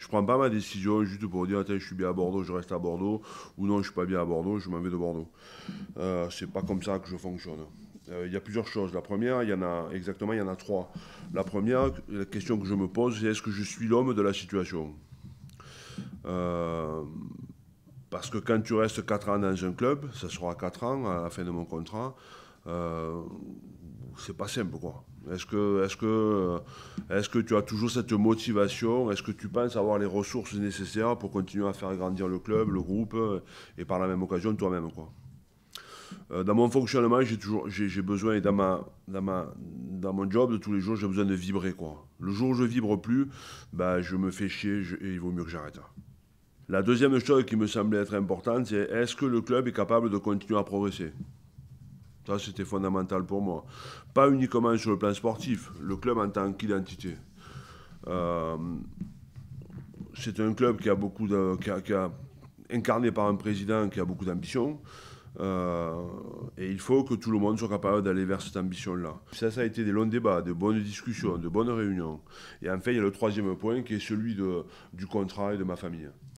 Je prends pas ma décision juste pour dire je suis bien à Bordeaux, je reste à Bordeaux, ou non, je suis pas bien à Bordeaux, je m'en vais de Bordeaux. Euh, c'est pas comme ça que je fonctionne. Euh, il y a plusieurs choses. La première, il y en a exactement, il y en a trois. La première, la question que je me pose, c'est est-ce que je suis l'homme de la situation euh, parce que quand tu restes 4 ans dans un club, ça sera 4 ans à la fin de mon contrat, euh, c'est pas simple quoi. Est-ce que, tu as toujours cette motivation Est-ce que tu penses avoir les ressources nécessaires pour continuer à faire grandir le club, le groupe et par la même occasion toi-même euh, dans mon fonctionnement, j'ai besoin et dans mon job de tous les jours, j'ai besoin de vibrer Le jour où je vibre plus, bah, je me fais chier et il vaut mieux que j'arrête. La deuxième chose qui me semblait être importante, c'est est-ce que le club est capable de continuer à progresser ça, c'était fondamental pour moi. Pas uniquement sur le plan sportif, le club en tant qu'identité. Euh, c'est un club qui a beaucoup de, qui a, incarné par un président qui a beaucoup d'ambition. Euh, et il faut que tout le monde soit capable d'aller vers cette ambition-là. Ça, ça a été des longs débats, de bonnes discussions, de bonnes réunions. Et enfin, il y a le troisième point qui est celui du contrat et de ma famille.